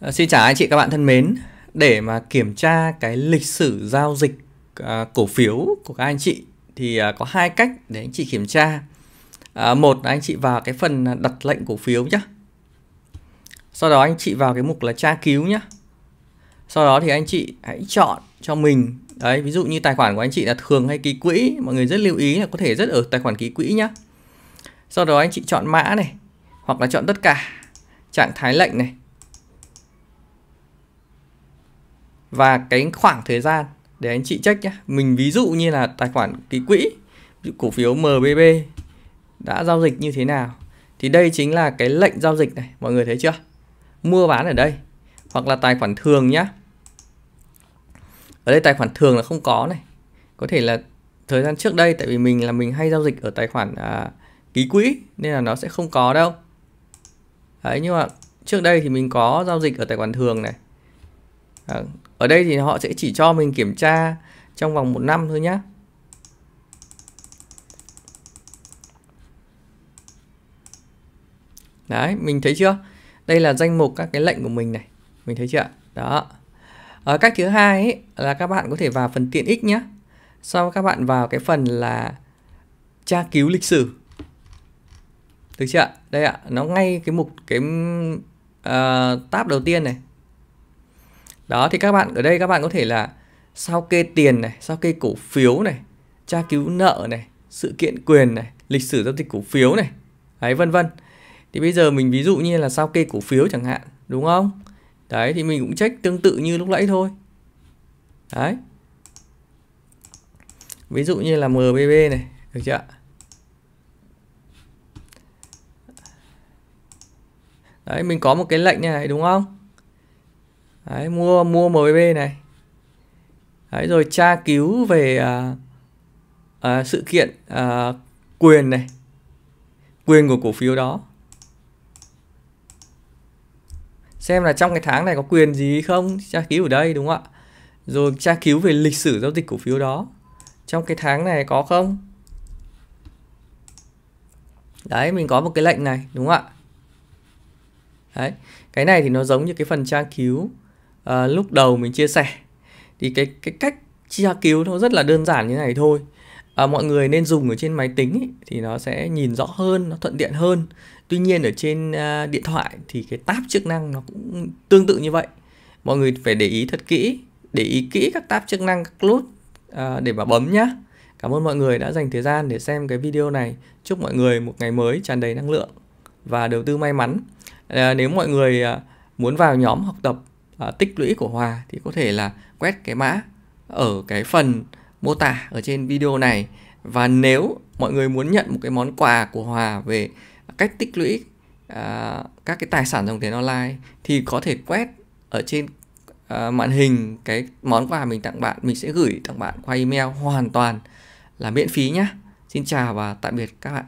Ờ, xin chào anh chị các bạn thân mến. Để mà kiểm tra cái lịch sử giao dịch ờ, cổ phiếu của các anh chị thì ờ, có hai cách để anh chị kiểm tra. một là anh chị vào cái phần đặt lệnh cổ phiếu nhé. Sau đó anh chị vào cái mục là tra cứu nhé. Sau đó thì anh chị hãy chọn cho mình đấy ví dụ như tài khoản của anh chị là thường hay ký quỹ mọi người rất lưu ý là có thể rất ở tài khoản ký quỹ nhé sau đó anh chị chọn mã này hoặc là chọn tất cả trạng thái lệnh này và cái khoảng thời gian để anh chị check nhé mình ví dụ như là tài khoản ký quỹ cổ phiếu MBB đã giao dịch như thế nào thì đây chính là cái lệnh giao dịch này mọi người thấy chưa mua bán ở đây hoặc là tài khoản thường nhá ở đây tài khoản thường là không có này có thể là thời gian trước đây tại vì mình là mình hay giao dịch ở tài khoản à, ký quỹ nên là nó sẽ không có đâu đấy nhưng mà trước đây thì mình có giao dịch ở tài khoản thường này à, ở đây thì họ sẽ chỉ cho mình kiểm tra trong vòng một năm thôi nhé đấy mình thấy chưa đây là danh mục các cái lệnh của mình này mình thấy chưa đó ở ờ, cách thứ hai ấy, là các bạn có thể vào phần tiện ích nhé sau các bạn vào cái phần là tra cứu lịch sử được chưa đây ạ nó ngay cái mục cái uh, tab đầu tiên này đó thì các bạn ở đây các bạn có thể là sao kê tiền này sao kê cổ phiếu này tra cứu nợ này sự kiện quyền này lịch sử giao dịch cổ phiếu này đấy vân vân thì bây giờ mình ví dụ như là sao kê cổ phiếu chẳng hạn đúng không đấy thì mình cũng check tương tự như lúc nãy thôi đấy ví dụ như là mbb này được chưa đấy mình có một cái lệnh này đúng không Đấy, mua mua MB này. Đấy, rồi tra cứu về à, à, sự kiện à, quyền này. Quyền của cổ phiếu đó. Xem là trong cái tháng này có quyền gì không, tra cứu ở đây đúng không ạ? Rồi tra cứu về lịch sử giao dịch cổ phiếu đó. Trong cái tháng này có không? Đấy, mình có một cái lệnh này đúng không ạ? Đấy, cái này thì nó giống như cái phần tra cứu à, lúc đầu mình chia sẻ thì cái cái cách tra cứu nó rất là đơn giản như này thôi à, mọi người nên dùng ở trên máy tính ý, thì nó sẽ nhìn rõ hơn nó thuận tiện hơn tuy nhiên ở trên à, điện thoại thì cái tab chức năng nó cũng tương tự như vậy mọi người phải để ý thật kỹ để ý kỹ các tab chức năng các nút à, để mà bấm nhá cảm ơn mọi người đã dành thời gian để xem cái video này chúc mọi người một ngày mới tràn đầy năng lượng và đầu tư may mắn à, nếu mọi người à, muốn vào nhóm học tập à, tích lũy của Hòa thì có thể là quét cái mã ở cái phần mô tả ở trên video này và nếu mọi người muốn nhận một cái món quà của Hòa về cách tích lũy à, các cái tài sản dòng tiền online thì có thể quét ở trên à, màn hình cái món quà mình tặng bạn mình sẽ gửi tặng bạn qua email hoàn toàn là miễn phí nhé. Xin chào và tạm biệt các bạn.